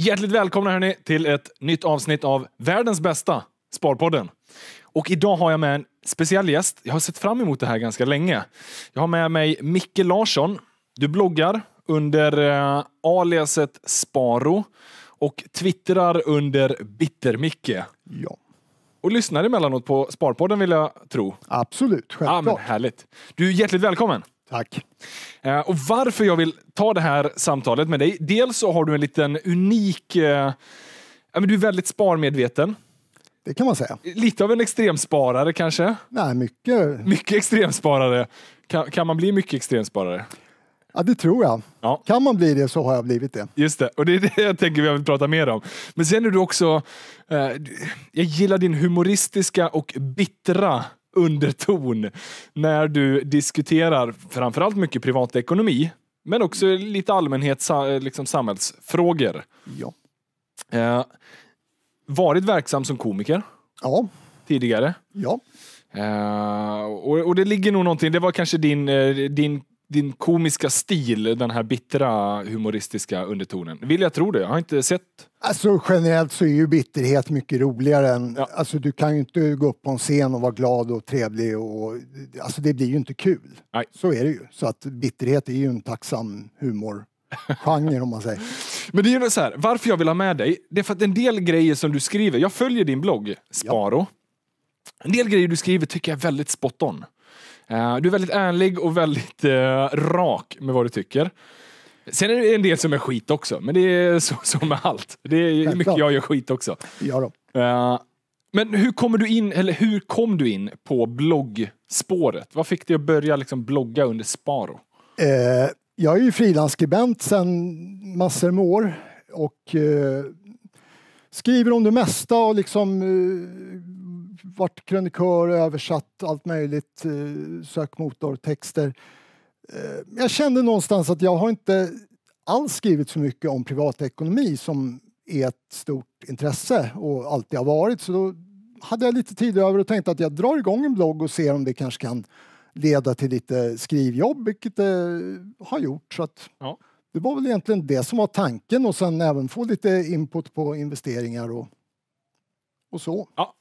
Hjärtligt välkomna hörni till ett nytt avsnitt av världens bästa Sparpodden. Och idag har jag med en speciell gäst. Jag har sett fram emot det här ganska länge. Jag har med mig Micke Larsson. Du bloggar under eh, aliaset Sparo och twittrar under Bittermicke. Ja. Och lyssnar emellanåt på Sparpodden vill jag tro. Absolut, självklart. Ja, men härligt. Du, hjärtligt välkommen. Tack. Eh, och varför jag vill ta det här samtalet med dig. Dels så har du en liten unik... Eh, du är väldigt sparmedveten. Det kan man säga. Lite av en extremsparare kanske? Nej, mycket. Mycket extremsparare. Kan, kan man bli mycket extremsparare? Ja, det tror jag. Ja. Kan man bli det så har jag blivit det. Just det, och det är det jag tänker jag vill prata mer om. Men sen är du också... Eh, jag gillar din humoristiska och bittra underton när du diskuterar framförallt mycket privatekonomi, men också lite allmänhet, eh, liksom samhällsfrågor. Ja. Eh, varit verksam som komiker. Ja. Tidigare. Ja. Uh, och, och, det ligger nog någonting, det var kanske din, eh, din din komiska stil, den här bittra humoristiska undertonen. Vill jag tro det, jag har inte sett... Alltså generellt så är ju bitterhet mycket roligare än... Ja. Alltså du kan ju inte gå upp på en scen och vara glad och trevlig och... Alltså det blir ju inte kul. Nej. Så är det ju. Så att bitterhet är ju en tacksam humorgenre om man säger. Men det är ju så här, varför jag vill ha med dig, det är för att en del grejer som du skriver, jag följer din blogg Sparo. Ja. En del grejer du skriver tycker jag är väldigt spot on. Eh, du är väldigt ärlig och väldigt uh, rak med vad du tycker. Sen är det en del som är skit också, men det är så som med allt. Det är mycket jag gör skit också. Ja då. Uh, men hur kommer du in, eller hur kom du in på bloggspåret? Vad fick dig att börja liksom blogga under Sparo? jag är ju frilansskribent sedan massor med år och skriver om det mesta och liksom varit krönikör, översatt allt möjligt, eh, sökmotortexter. Eh, jag kände någonstans att jag har inte alls skrivit så mycket om privatekonomi som är ett stort intresse och alltid har varit. Så då hade jag lite tid över och tänkte att jag drar igång en blogg och ser om det kanske kan leda till lite skrivjobb, vilket det har gjort. Så ja. Det var väl egentligen det som var tanken och sen även få lite input på investeringar och, och så. Ja,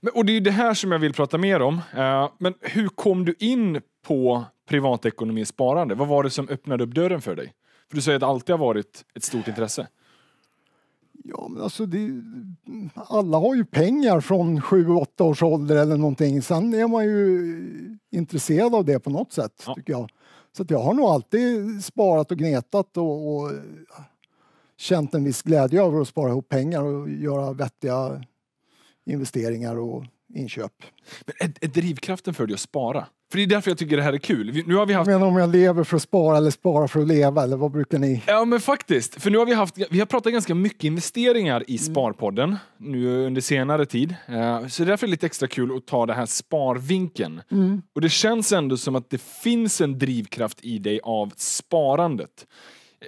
men, och det är det här som jag vill prata mer om. Uh, men hur kom du in på privatekonomi och sparande? Vad var det som öppnade upp dörren för dig? För du säger att det alltid har varit ett stort intresse. Ja, men alltså det, alla har ju pengar från 7-8 års ålder eller någonting. Sen är man ju intresserad av det på något sätt, ja. tycker jag. Så jag har nog alltid sparat och gnetat och, och känt en viss glädje över att spara ihop pengar och göra vettiga investeringar och inköp. Men är, är drivkraften för dig att spara? För det är därför jag tycker det här är kul. Nu har vi haft... Men om jag lever för att spara eller spara för att leva, eller vad brukar ni? Ja men faktiskt, för nu har vi haft, vi har pratat ganska mycket investeringar i mm. Sparpodden nu under senare tid. Eh, så därför är det lite extra kul att ta den här sparvinkeln. Mm. Och det känns ändå som att det finns en drivkraft i dig av sparandet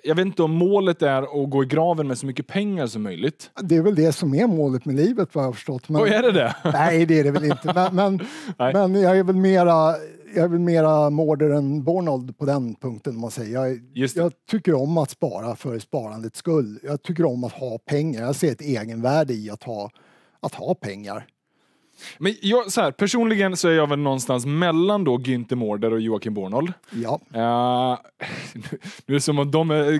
jag vet inte om målet är att gå i graven med så mycket pengar som möjligt. Det är väl det som är målet med livet vad jag har förstått. Men, och är det det? Nej, det är det väl inte. Men, men, men jag är väl mera jag är väl mera Mårder än Bornold på den punkten. Man säger. Jag, jag, tycker om att spara för sparandets skull. Jag tycker om att ha pengar. Jag ser ett egenvärde i att ha, att ha pengar. Men jag, så här, personligen så är jag väl någonstans mellan då Günther Mårder och Joakim Bornold. Ja. Uh, nu, är det som att de är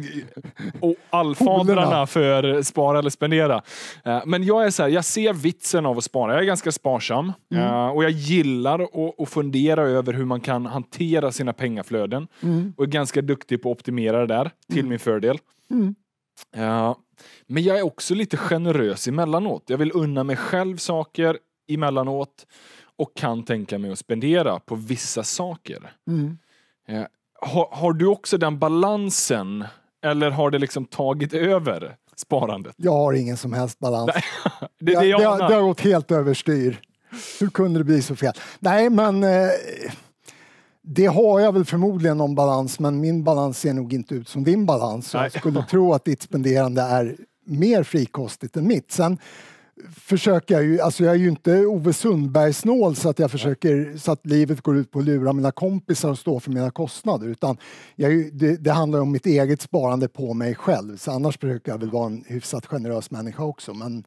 oh, allfadrarna för spara eller spendera. Uh, men jag är så här, jag ser vitsen av att spara. Jag är ganska sparsam mm. uh, och jag gillar att fundera över hur man kan hantera sina pengaflöden mm. och är ganska duktig på att optimera det där till mm. min fördel. Mm. Men jag är också lite generös emellanåt. Jag vill unna mig själv saker emellanåt och kan tänka mig att spendera på vissa saker. Mm. Eh, har, har, du också den balansen eller har det liksom tagit över sparandet? Jag har ingen som helst balans. det, det, jag det, har, det, har gått helt överstyr. Hur kunde det bli så fel? Nej, men eh, det har jag väl förmodligen någon balans, men min balans ser nog inte ut som din balans. Så jag skulle tro att ditt spenderande är mer frikostigt än mitt. Sen, försöker jag ju, alltså jag är ju inte Ove Sundberg-snål så att jag försöker så att livet går ut på att lura mina kompisar och stå för mina kostnader utan jag, det, det, handlar om mitt eget sparande på mig själv så annars brukar jag väl vara en hyfsat generös människa också men,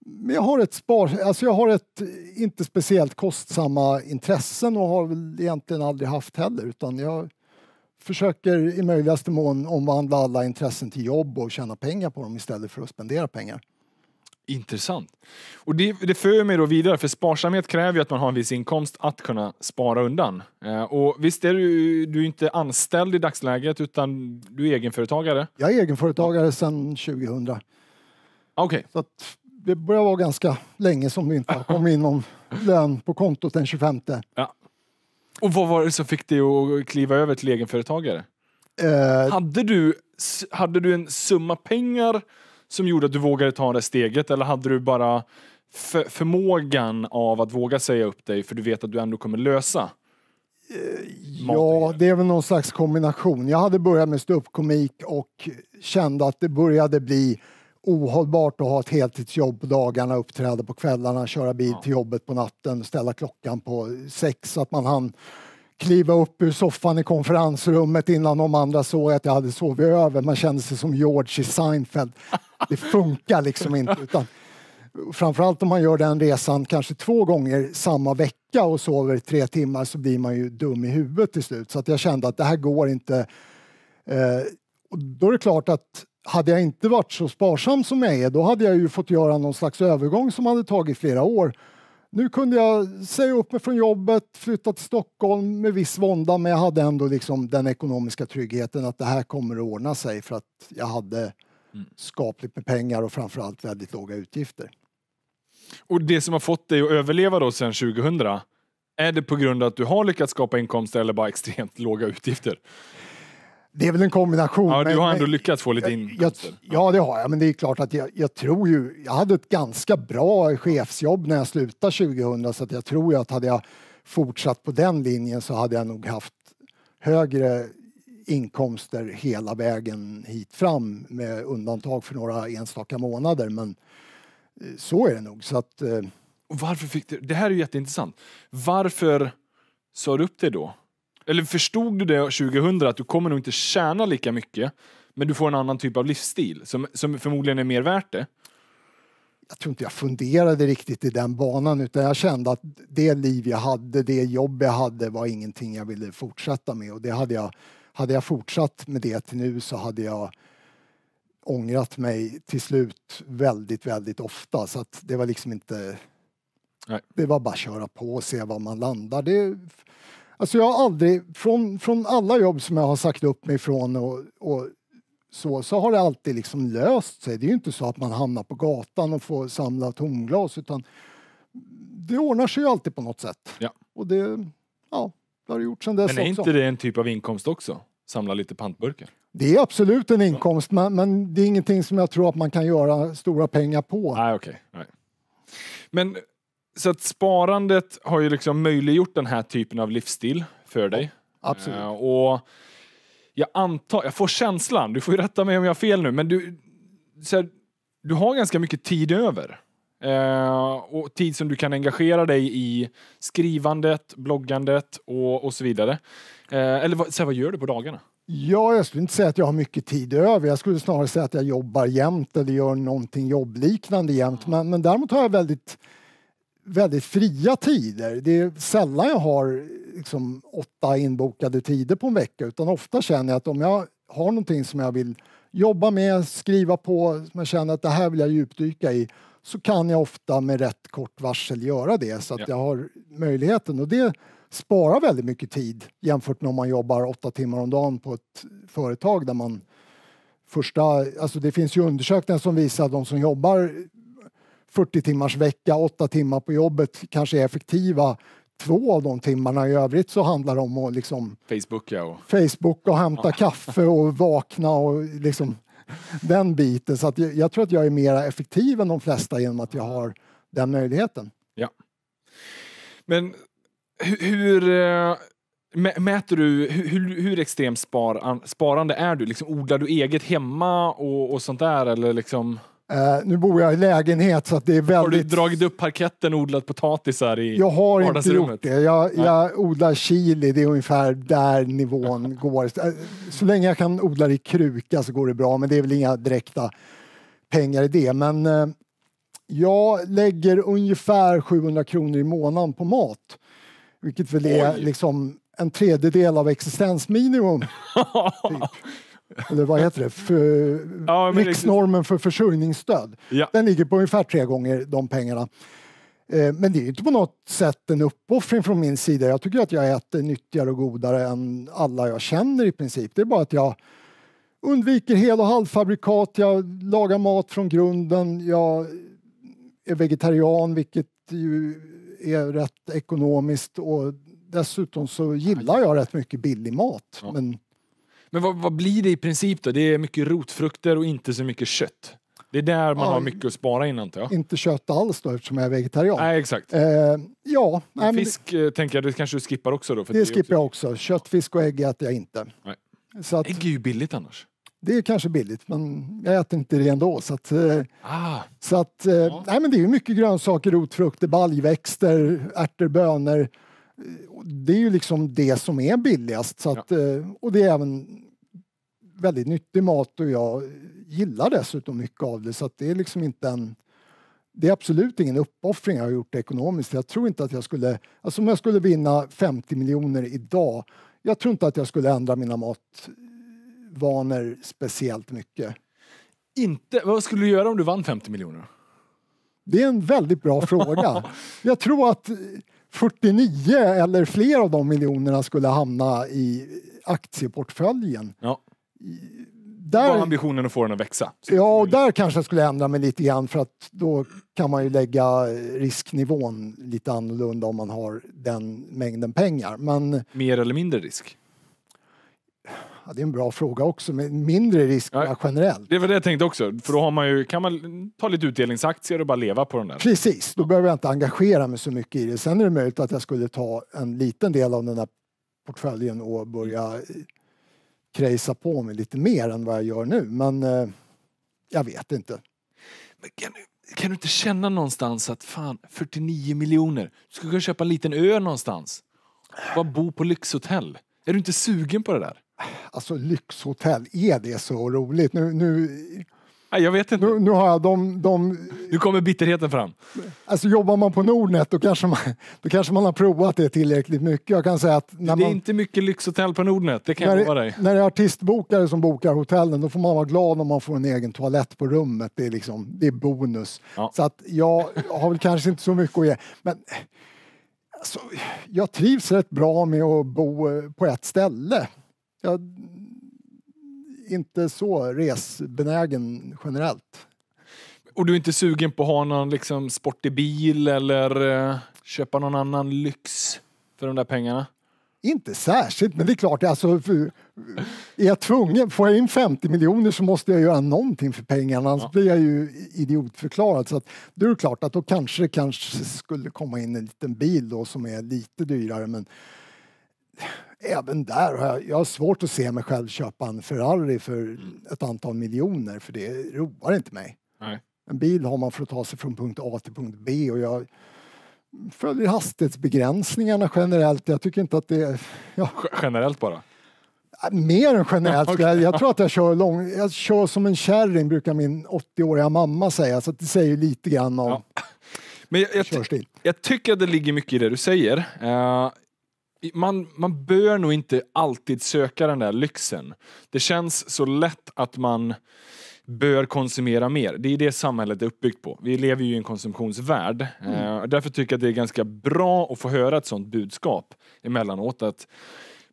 men jag har ett spar, alltså jag har ett inte speciellt kostsamma intressen och har väl egentligen aldrig haft heller utan jag försöker i möjligaste mån omvandla alla intressen till jobb och tjäna pengar på dem istället för att spendera pengar. Intressant. Och det, det för mig då vidare, för sparsamhet kräver ju att man har en viss inkomst att kunna spara undan. Eh, och visst är du, du är inte anställd i dagsläget, utan du är egenföretagare? Jag är egenföretagare sedan 2000. Okay. Så det börjar vara ganska länge som det inte har kommit in någon lön på kontot den 25. Ja. Och vad var det som fick dig att kliva över till egenföretagare? Eh, hade, du, hade du en summa pengar som gjorde att du vågade ta det steget eller hade du bara för, förmågan av att våga säga upp dig för du vet att du ändå kommer lösa? Eh, ja, det är väl någon slags kombination. Jag hade börjat med ståuppkomik och kände att det började bli ohållbart att ha ett heltidsjobb på dagarna, uppträda på kvällarna, köra bil till jobbet på natten, ställa klockan på sex så att man hann kliva upp ur soffan i konferensrummet innan de andra såg att jag hade sovit över. Man kände sig som George i Seinfeld. Det funkar liksom inte. Utan framförallt om man gör den resan kanske två gånger samma vecka och sover tre timmar så blir man ju dum i huvudet till slut. Så att jag kände att det här går inte. Eh, och då är det klart att hade jag inte varit så sparsam som jag är då hade jag ju fått göra någon slags övergång som hade tagit flera år nu kunde jag säga upp mig från jobbet, flytta till Stockholm med viss vånda, men jag hade ändå liksom den ekonomiska tryggheten att det här kommer att ordna sig för att jag hade mm. skapligt med pengar och framförallt väldigt låga utgifter. Och det som har fått dig att överleva då sedan 2000, är det på grund av att du har lyckats skapa inkomster eller bara extremt låga utgifter? Det är väl en kombination. Ja, du har men, ändå lyckats få lite inkomster. Ja, det har jag. Men det är klart att jag, jag, tror ju... Jag hade ett ganska bra chefsjobb när jag slutade 2000 så att jag tror ju att hade jag fortsatt på den linjen så hade jag nog haft högre inkomster hela vägen hit fram med undantag för några enstaka månader. Men eh, så är det nog. Så att, eh, Och varför fick du, det här är ju jätteintressant. Varför sa du upp dig då? Eller förstod du det 2000 att du kommer nog inte tjäna lika mycket, men du får en annan typ av livsstil som, som förmodligen är mer värt det? jag tror inte jag funderade riktigt i den banan utan jag kände att det liv jag hade, det jobb jag hade var ingenting jag ville fortsätta med och det hade jag, hade jag fortsatt med det till nu så hade jag ångrat mig till slut väldigt, väldigt ofta så att det var liksom inte Nej. Det var bara att köra på och se var man landar. Det, Alltså jag har aldrig, från, från alla jobb som jag har sagt upp mig från och, och så, så har det alltid liksom löst sig. Det är ju inte så att man hamnar på gatan och får samla tomglas utan det ordnar sig ju alltid på något sätt. Ja. Och det, ja, det har det gjort sedan dess också. Men är också. inte det en typ av inkomst också? Samla lite pantburkar? Det är absolut en inkomst, men, men, det är ingenting som jag tror att man kan göra stora pengar på. Nej, okej. Okay. Men så att sparandet har ju liksom möjliggjort den här typen av livsstil för dig. Absolut. Eh, och jag antar, jag får känslan, du får ju rätta mig om jag har fel nu, men du, så här, du har ganska mycket tid över. Eh, och tid som du kan engagera dig i skrivandet, bloggandet och, och så vidare. Eh, eller så här, vad gör du på dagarna? Ja, jag skulle inte säga att jag har mycket tid över. Jag skulle snarare säga att jag jobbar jämt eller gör någonting jobbliknande jämt. Men, men däremot har jag väldigt väldigt fria tider. Det är sällan jag har liksom åtta inbokade tider på en vecka utan ofta känner jag att om jag har någonting som jag vill jobba med, skriva på, som jag känner att det här vill jag djupdyka i så kan jag ofta med rätt kort varsel göra det så att ja. jag har möjligheten och det sparar väldigt mycket tid jämfört med om man jobbar åtta timmar om dagen på ett företag där man första, alltså det finns ju undersökningar som visar att de som jobbar 40 timmars vecka, 8 timmar på jobbet kanske är effektiva två av de timmarna. I övrigt så handlar det om att liksom Facebook, ja, och... Facebook och hämta ja. kaffe och vakna och liksom den biten. Så att jag, jag tror att jag är mer effektiv än de flesta genom att jag har den möjligheten. Ja. Men hur, eh, mäter du, hur, hur extremt spar, sparande är du? Liksom, odlar du eget hemma och, och sånt där? Eller liksom... Uh, nu bor jag i lägenhet så att det är väldigt... Har du dragit upp parketten och odlat potatis här i Jag har inte gjort det. Jag, jag, odlar chili, det är ungefär där nivån går. Eh, så länge jag kan odla det i kruka så går det bra, men det är väl inga direkta pengar i det. Men uh, jag lägger ungefär 700 kronor i månaden på mat, vilket väl är liksom en tredjedel av existensminimum. typ eller vad heter det, för, ja, riksnormen för försörjningsstöd. Ja. Den ligger på ungefär tre gånger de pengarna. Eh, men det är inte på något sätt en uppoffring från min sida. Jag tycker att jag äter nyttigare och godare än alla jag känner i princip. Det är bara att jag undviker hel och halvfabrikat, jag lagar mat från grunden, jag är vegetarian vilket ju är rätt ekonomiskt och dessutom så gillar jag rätt mycket billig mat. Ja. Men men vad, vad, blir det i princip då? Det är mycket rotfrukter och inte så mycket kött. Det är där man ja, har mycket att spara in antar jag. Inte kött alls då eftersom jag är vegetarian. Nej exakt. Eh, ja. Nej, fisk det, eh, tänker jag, det kanske du skippar också då? För det, det skippar jag också. Kött, fisk och ägg äter jag inte. Nej. Så att, ägg är ju billigt annars. Det är kanske billigt, men jag äter inte det ändå. Så att, eh, ah. så att, eh, ja. nej, men det är mycket grönsaker, rotfrukter, baljväxter, ärtor, bönor det är ju liksom det som är billigast. Så att, eh, Och det är även väldigt nyttig mat och jag gillar dessutom mycket av det så att det är liksom inte en det är absolut ingen uppoffring jag har gjort ekonomiskt. Jag tror inte att jag skulle, alltså om jag skulle vinna 50 miljoner idag, jag tror inte att jag skulle ändra mina matvanor speciellt mycket. Inte? Vad skulle du göra om du vann 50 miljoner? Det är en väldigt bra fråga. Jag tror att 49 eller fler av de miljonerna skulle hamna i aktieportföljen. Ja. Där, var ambitionen att få den att växa. Ja, och där kanske jag skulle ändra mig lite grann för att då kan man ju lägga risknivån lite annorlunda om man har den mängden pengar. Men, Mer eller mindre risk? Ja, det är en bra fråga också, med mindre risk ja, generellt. Det var det jag tänkte också, för då har man ju, kan man ta lite utdelningsaktier och bara leva på den där. Precis, då behöver jag inte engagera mig så mycket i det. Sen är det möjligt att jag skulle ta en liten del av den där portföljen och börja krejsa på mig lite mer än vad jag gör nu, men eh, jag vet inte. Kan kan, du inte känna någonstans att fan, 49 miljoner, du skulle kunna köpa en liten ö någonstans. Bara bo på lyxhotell. Är du inte sugen på det där? Alltså lyxhotell, är det så roligt? Nu, nu, jag vet inte. Nu, nu har jag de, de... Nu kommer bitterheten fram. Alltså jobbar man på Nordnet då kanske man, då kanske man har provat det tillräckligt mycket. Jag kan säga att när det är man, inte mycket lyxhotell på Nordnet, det kan när, jag lova dig. När det är artistbokare som bokar hotellen då får man vara glad om man får en egen toalett på rummet. Det är, liksom, det är bonus. Ja. Så att jag har väl kanske inte så mycket att ge. Men, Alltså, jag trivs rätt bra med att bo eh, på ett ställe. Jag inte så resbenägen generellt. Och du är inte sugen på att ha någon liksom, sportig bil eller eh, köpa någon annan lyx för de där pengarna? Inte särskilt, men det är klart, alltså, är jag tvungen, får jag in 50 miljoner så måste jag göra någonting för pengarna, annars ja. blir jag ju idiotförklarad. Så att, då är klart att då kanske det kanske skulle komma in en liten bil då som är lite dyrare, men även där har jag, jag har svårt att se mig själv köpa en Ferrari för ett antal miljoner för det roar inte mig. Nej. En bil har man för att ta sig från punkt A till punkt B och jag följer hastighetsbegränsningarna generellt. Jag tycker inte att det... Ja. Generellt bara? Mer än generellt. okay. Jag tror att jag kör, lång, jag kör som en kärring brukar min 80-åriga mamma säga så det säger lite grann om ja. Men jag, jag, jag, tycker att det ligger mycket i det du säger. Uh, man, man bör nog inte alltid söka den där lyxen. Det känns så lätt att man bör konsumera mer. Det är det samhället är uppbyggt på. Vi lever ju i en konsumtionsvärld. Mm. Eh, därför tycker jag att det är ganska bra att få höra ett sånt budskap emellanåt. Att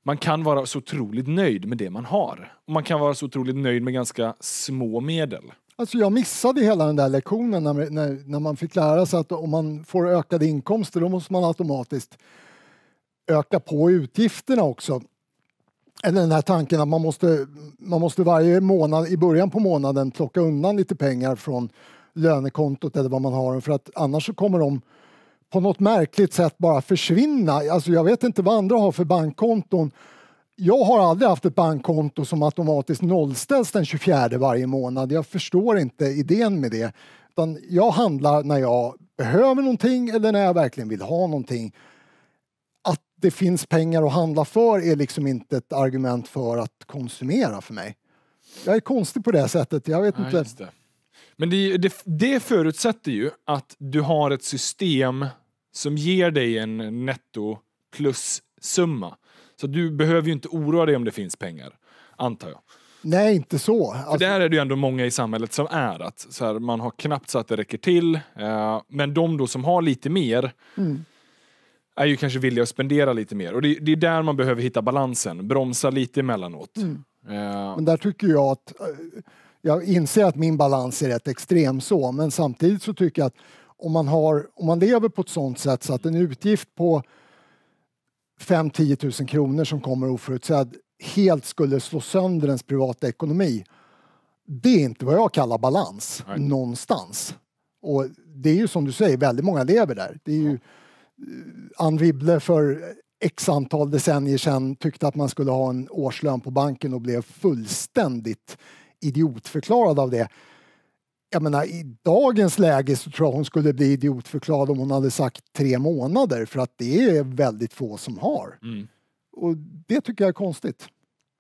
man kan vara så otroligt nöjd med det man har. Och man kan vara så otroligt nöjd med ganska små medel. Alltså jag missade hela den där lektionen när, när, när man fick lära sig att om man får ökade inkomster då måste man automatiskt öka på utgifterna också. Eller den här tanken att man måste, man måste varje månad, i början på månaden, plocka undan lite pengar från lönekontot eller vad man har dem för att annars så kommer de på något märkligt sätt bara försvinna. Alltså jag vet inte vad andra har för bankkonton. Jag har aldrig haft ett bankkonto som automatiskt nollställs den 24 varje månad. Jag förstår inte idén med det. Utan jag handlar när jag behöver någonting eller när jag verkligen vill ha någonting det finns pengar att handla för är liksom inte ett argument för att konsumera för mig. Jag är konstig på det sättet, jag vet ja, inte. Det. Men det, det, det förutsätter ju att du har ett system som ger dig en netto plus-summa. Så du behöver ju inte oroa dig om det finns pengar, antar jag. Nej, inte så. Alltså... För där är det ju ändå många i samhället som är att så här, man har knappt så att det räcker till. Eh, men de då som har lite mer mm är ju kanske villiga att spendera lite mer. Och det, det är där man behöver hitta balansen, bromsa lite emellanåt. Mm. Uh. Men där tycker jag att, eh, jag inser att min balans är rätt extrem så, men samtidigt så tycker jag att om man, har, om man lever på ett sånt sätt så att en utgift på 5 10 000 kronor som kommer oförutsedd helt skulle slå sönder ens privata ekonomi. Det är inte vad jag kallar balans Nej. någonstans. Och det är ju som du säger, väldigt många lever där. Det är ju, ja Eh, Ann Wibble för x antal decennier sedan tyckte att man skulle ha en årslön på banken och blev fullständigt idiotförklarad av det. Jag menar, i dagens läge så tror jag hon skulle bli idiotförklarad om hon hade sagt tre månader för att det är väldigt få som har. Mm. Och det tycker jag är konstigt.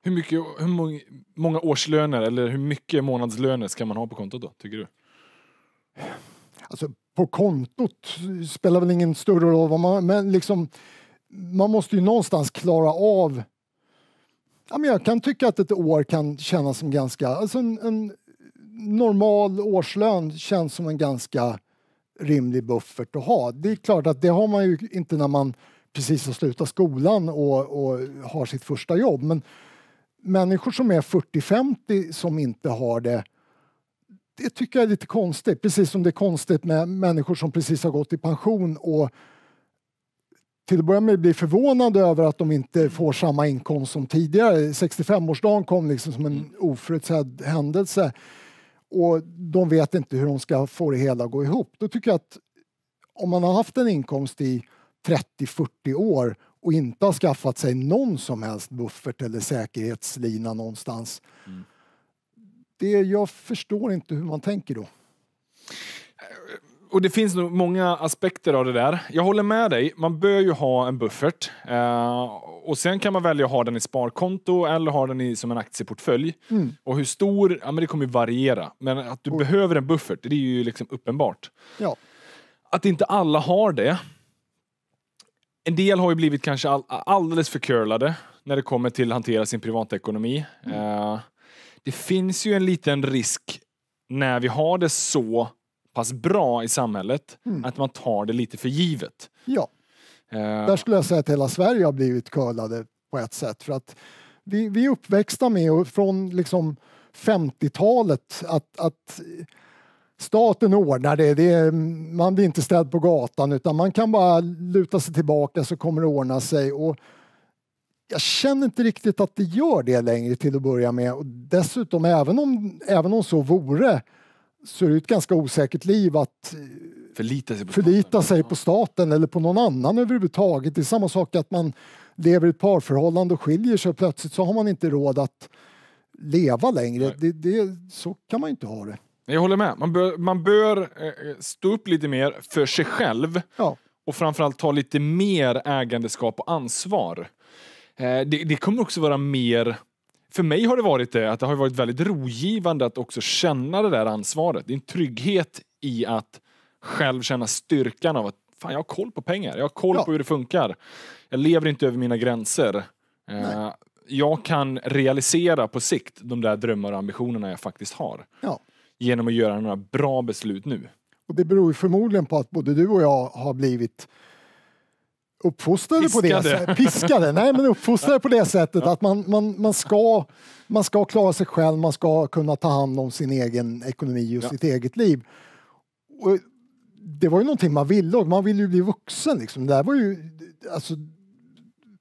Hur, mycket, hur många, årslöner eller hur mycket månadslöner ska man ha på kontot då, tycker du? alltså på kontot spelar väl ingen större roll, man, men liksom, man måste ju någonstans klara av... Ja, men jag kan tycka att ett år kan kännas som ganska... Alltså en, en normal årslön känns som en ganska rimlig buffert att ha. Det är klart att det har man ju inte när man precis har slutat skolan och, och har sitt första jobb, men människor som är 40-50 som inte har det det tycker jag är lite konstigt, precis som det är konstigt med människor som precis har gått i pension och till att börja med blir förvånade över att de inte mm. får samma inkomst som tidigare. 65-årsdagen kom liksom som en mm. oförutsedd händelse och de vet inte hur de ska få det hela att gå ihop. Då tycker jag att om man har haft en inkomst i 30-40 år och inte har skaffat sig någon som helst buffert eller säkerhetslina någonstans mm det, jag förstår inte hur man tänker då. Och det finns nog många aspekter av det där. Jag håller med dig, man bör ju ha en buffert. Eh, och sen kan man välja att ha den i sparkonto eller ha den i, som en aktieportfölj. Mm. Och hur stor, ja men det kommer variera. Men att du och. behöver en buffert, det är ju liksom uppenbart. Ja. Att inte alla har det. En del har ju blivit kanske all, alldeles för curlade när det kommer till att hantera sin privatekonomi. Mm. Eh, det finns ju en liten risk när vi har det så pass bra i samhället mm. att man tar det lite för givet. Ja. Uh, Där skulle jag säga att hela Sverige har blivit curlade på ett sätt för att vi, vi är uppväxta med från liksom 50-talet att, att staten ordnar det. det är, man blir inte ställd på gatan utan man kan bara luta sig tillbaka så kommer det ordna sig. Och jag känner inte riktigt att det gör det längre till att börja med. Och dessutom, även om, även om så vore, så är det ett ganska osäkert liv att eh, förlita sig på, förlita staten. Sig på staten eller på någon annan överhuvudtaget. Det är samma sak att man lever i ett parförhållande och skiljer sig och plötsligt så har man inte råd att leva längre. Det, det, så kan man inte ha det. Jag håller med. Man bör, man bör eh, eh, stå upp lite mer för sig själv ja. och framförallt ta lite mer ägandeskap och ansvar Eh, det, det kommer också vara mer för mig har det varit det, att det har varit väldigt rogivande att också känna det där ansvaret. Det är en trygghet i att själv känna styrkan av att fan, jag har koll på pengar, jag har koll ja. på hur det funkar. Jag lever inte över mina gränser. Eh, Nej. jag kan realisera på sikt de där drömmar och ambitionerna jag faktiskt har. Ja. Genom att göra några bra beslut nu. Och det beror förmodligen på att både du och jag har blivit uppfostrade piskade. på det sättet. Piskade? Nej, men uppfostrade på det sättet att man, man, man, ska, man ska klara sig själv, man ska kunna ta hand om sin egen ekonomi och ja. sitt eget liv. Och det var ju någonting man ville och man ville ju bli vuxen liksom. Det var ju, alltså,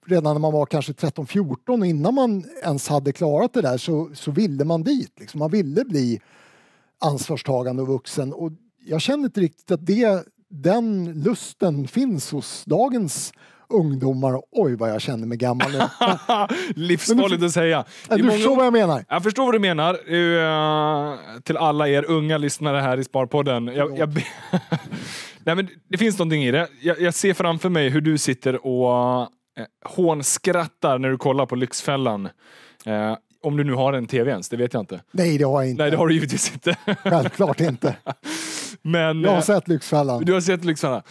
redan när man var kanske 13-14 innan man ens hade klarat det där så, så ville man dit. Liksom. Man ville bli ansvarstagande och vuxen och jag känner inte riktigt att det den lusten finns hos dagens ungdomar. Oj vad jag känner mig gammal nu. Livsfarligt att säga. Du förstår vad jag menar. Jag förstår vad du menar. Uh, till alla er unga lyssnare här i Sparpodden. Jag, jag... Nej, men det finns någonting i det. Jag, jag ser framför mig hur du sitter och uh, hånskrattar när du kollar på Lyxfällan. Uh, om du nu har en tv ens, det vet jag inte. Nej, det har jag inte. Nej, det har du givetvis inte. Självklart inte. Men, jag har eh, sett Lyxfällan. Du har sett Lyxfällan.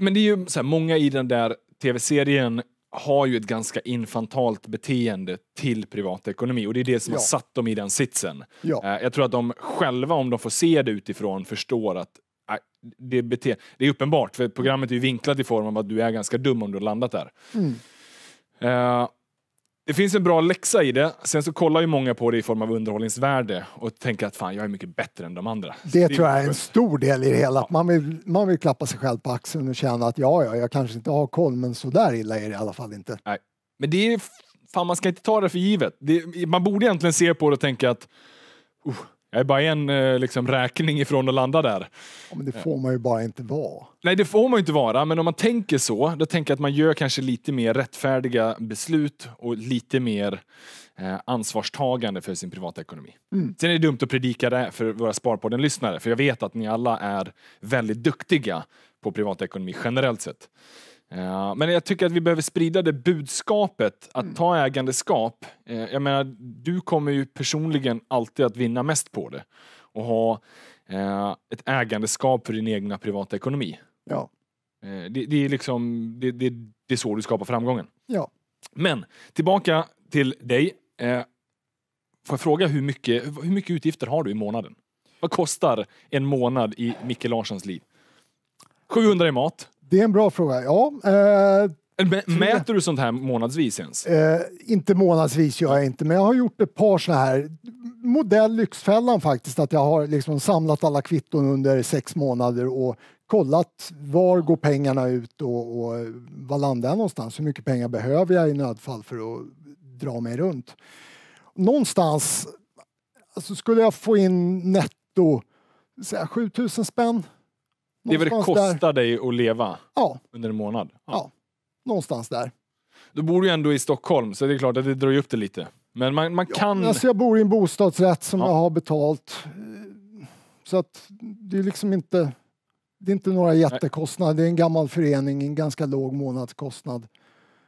Men det är ju så här, många i den där tv-serien har ju ett ganska infantalt beteende till privatekonomi och det är det som ja. har satt dem i den sitsen. Ja. Eh, jag tror att de själva, om de får se det utifrån, förstår att eh, det, bete det är uppenbart, för programmet är vinklat i form av att du är ganska dum om du har landat där. Mm. Det finns en bra läxa i det. Sen så kollar ju många på det i form av underhållningsvärde och tänker att fan, jag är mycket bättre än de andra. Det, det tror jag är en stor del i det hela. Ja. Man, vill, man vill klappa sig själv på axeln och känna att ja, ja, jag kanske inte har koll, men så där illa är det i alla fall inte. Nej. Men det är, fan, man ska inte ta det för givet. Det, man borde egentligen se på det och tänka att uh, jag är bara en eh, liksom, räkning ifrån att landa där. Ja, men det får man ju bara inte vara. Nej, det får man ju inte vara, men om man tänker så, då tänker jag att man gör kanske lite mer rättfärdiga beslut och lite mer eh, ansvarstagande för sin privatekonomi. Mm. Sen är det dumt att predika det för våra Sparpodden-lyssnare, för jag vet att ni alla är väldigt duktiga på privatekonomi generellt sett men jag tycker att vi behöver sprida det budskapet att mm. ta ägandeskap. Eh, jag menar, du kommer ju personligen alltid att vinna mest på det och ha eh, ett ägandeskap för din egna privata ekonomi. Ja. Eh, det, det är liksom, det, det, det är så du skapar framgången. Ja. Men tillbaka till dig. Får jag fråga hur mycket, hur mycket utgifter har du i månaden? Vad kostar en månad i Micke Larssons liv? 700 i mat. Det är en bra fråga, ja. Eh, mäter du sånt här månadsvis ens? Eh, inte månadsvis gör jag inte, men jag har gjort ett par såna här modell Lyxfällan faktiskt, att jag har liksom samlat alla kvitton under sex månader och kollat var går pengarna ut och, och vad landar jag någonstans? Hur mycket pengar behöver jag i nödfall för att dra mig runt? Någonstans, alltså skulle jag få in netto 7000 spänn det är vad det kostar där. dig att leva ja. under en månad? Ja. ja. någonstans där. Du bor ju ändå i Stockholm, så det är klart att det drar upp det lite. Men man, man kan... Ja, alltså jag bor i en bostadsrätt som jag har betalt. Så att det är liksom inte... Det är inte några jättekostnader. Det är en gammal förening, en ganska låg månadskostnad.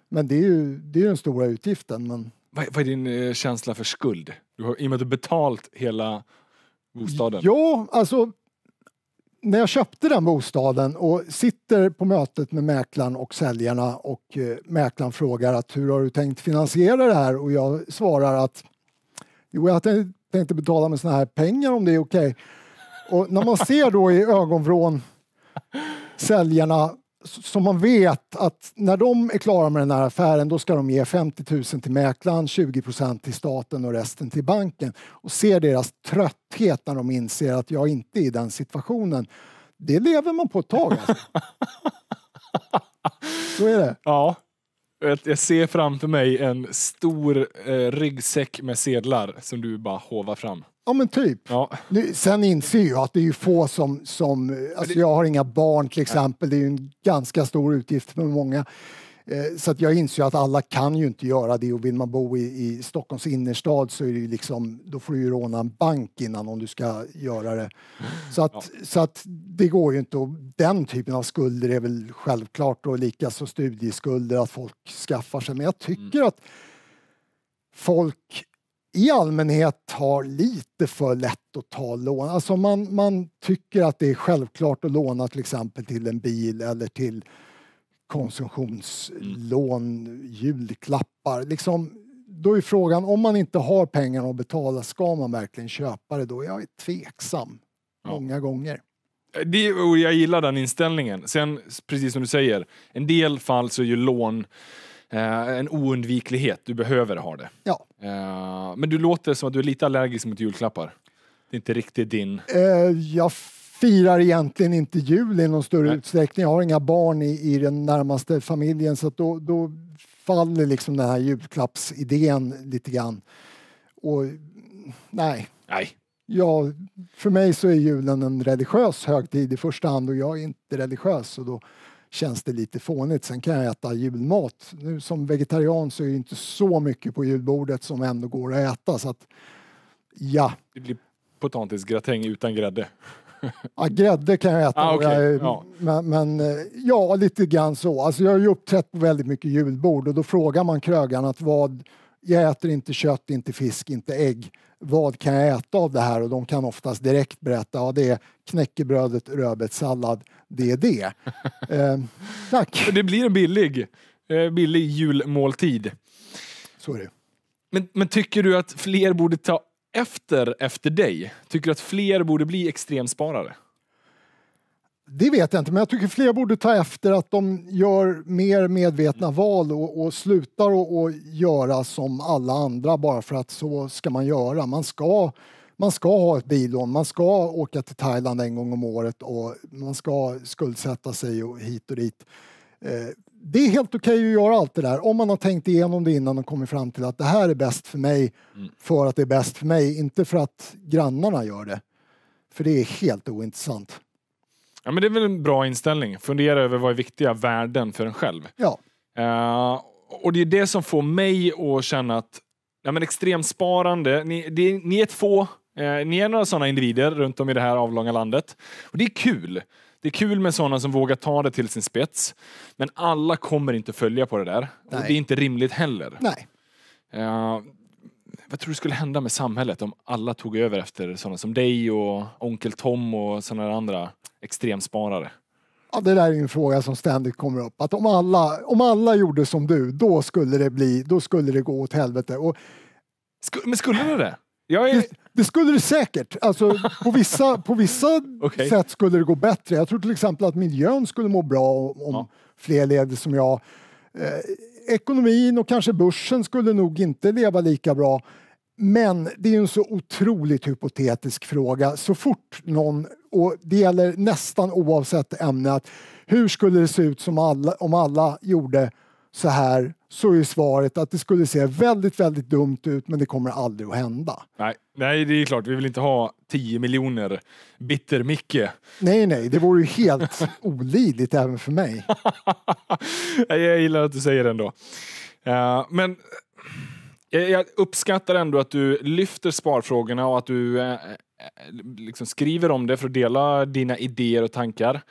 Men det är ju det är den stora utgiften. Men... Vad, vad är din eh, känsla för skuld? Du har, I och med att du betalt hela bostaden. Ja, alltså när jag köpte den bostaden och sitter på mötet med mäklaren och säljarna och eh, mäklaren frågar att hur har du tänkt finansiera det här och jag svarar att jo, jag tänkte betala med såna här pengar om det är okej. Okay. Och när man ser då i ögonvrån säljarna som man vet att när de är klara med den här affären då ska de ge 50 000 till mäklaren, 20 till staten och resten till banken. Och ser deras trötthet när de inser att jag inte är i den situationen. Det lever man på ett tag. Alltså. Så är det. Ja. Jag ser framför mig en stor eh, ryggsäck med sedlar som du bara hovar fram. Ja men typ. Ja. Nu, sen inser jag att det är ju få som, som alltså jag har inga barn till exempel, det är ju en ganska stor utgift för många. Eh, så att jag inser att alla kan ju inte göra det och vill man bo i, i Stockholms innerstad så är det ju liksom, då får du ju råna en bank innan om du ska göra det. Så att, ja. så att det går ju inte och den typen av skulder är väl självklart och likaså studieskulder att folk skaffar sig. Men jag tycker mm. att folk i allmänhet har lite för lätt att ta lån. Alltså man, man tycker att det är självklart att låna till exempel till en bil eller till konsumtionslån, julklappar. Liksom, då är frågan, om man inte har pengarna att betala, ska man verkligen köpa det då? Jag är tveksam, ja. många gånger. Eh, det, och jag gillar den inställningen. Sen, precis som du säger, en del fall så är ju lån Eh, en oundviklighet, du behöver ha det. Ja. Eh, men du låter som att du är lite allergisk mot julklappar. Det är inte riktigt din... Eh, jag firar egentligen inte jul i någon större Nej. utsträckning. Jag har inga barn i, i den närmaste familjen så då, då, faller liksom den här julklappsidén lite grann. Och nej. nej. Ja, för mig så är julen en religiös högtid i första hand och jag är inte religiös. Och då känns det lite fånigt. Sen kan jag äta julmat. Nu som vegetarian så är det inte så mycket på julbordet som ändå går att äta så att ja. Det blir potatisgratäng utan grädde. Ja, grädde kan jag äta. Ah, okay. jag, ja. Men, men, eh, ja, lite grann så. Alltså, jag har ju uppträtt på väldigt mycket julbord och då frågar man krögaren att vad, jag äter inte kött, inte fisk, inte ägg. Vad kan jag äta av det här? Och de kan oftast direkt berätta, ja det är knäckebrödet, rödbetssallad det är det. Eh, tack! Det blir en billig, eh, billig julmåltid. Så är det. Men, men tycker du att fler borde ta efter efter dig? Tycker du att fler borde bli extremsparare? Det vet jag inte, men jag tycker fler borde ta efter att de gör mer medvetna val och, och slutar att göra som alla andra bara för att så ska man göra. Man ska man ska ha ett bilån, man ska åka till Thailand en gång om året och man ska skuldsätta sig och hit och dit. Eh, det är helt okej okay att göra allt det där om man har tänkt igenom det innan och kommit fram till att det här är bäst för mig mm. för att det är bäst för mig, inte för att grannarna gör det. För det är helt ointressant. Ja, men det är väl en bra inställning. Fundera över vad är viktiga värden för en själv. Ja. Uh, och det är det som får mig att känna att ja, men extremsparande, ni, det, ni är två. Eh, ni är några sådana individer runt om i det här avlånga landet. Och det är kul. Det är kul med sådana som vågar ta det till sin spets. Men alla kommer inte följa på det där. Nej. Och det är inte rimligt heller. Nej. Eh, vad tror du skulle hända med samhället om alla tog över efter sådana som dig och Onkel Tom och sådana andra extremsparare? Ja, det där är en fråga som ständigt kommer upp. Att om alla, om alla gjorde som du, då skulle det, bli, då skulle det gå åt helvete. Och... Sk men skulle det det? Jag är... det, det skulle det säkert. Alltså, på vissa, på vissa okay. sätt skulle det gå bättre. Jag tror till exempel att miljön skulle må bra om ja. fler leder som jag. Eh, ekonomin och kanske börsen skulle nog inte leva lika bra. Men det är en så otroligt hypotetisk fråga. Så fort någon, och det gäller nästan oavsett ämne, hur skulle det se ut som alla, om alla gjorde så här så är svaret att det skulle se väldigt, väldigt dumt ut, men det kommer aldrig att hända. Nej, nej det är klart, vi vill inte ha 10 miljoner bitter-Micke. Nej, nej, det vore ju helt olidligt även för mig. jag gillar att du säger det ändå. Uh, men eh, jag uppskattar ändå att du lyfter sparfrågorna och att du uh, liksom skriver om det för att dela dina idéer och tankar.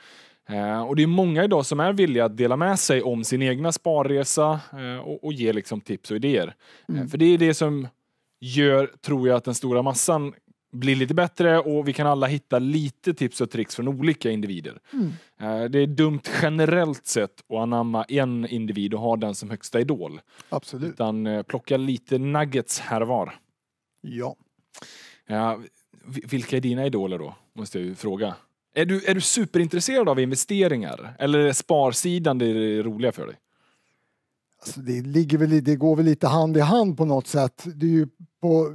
Eh, och det är många idag som är villiga att dela med sig om sin egna sparresa eh, och, och ge liksom tips och idéer. Eh, mm. För det är det som gör, tror jag, att den stora massan blir lite bättre och vi kan alla hitta lite tips och tricks från olika individer. Mm. Det är dumt generellt sett att anamma en individ och ha den som högsta idol. Absolut. Utan plocka lite nuggets här och var. Ja. vilka är dina idoler då? Måste jag ju fråga. Är du, är du superintresserad av investeringar eller är sparsidan det, är det roliga för dig? Alltså det, ligger väl, det går väl lite hand i hand på något sätt. Det är ju på,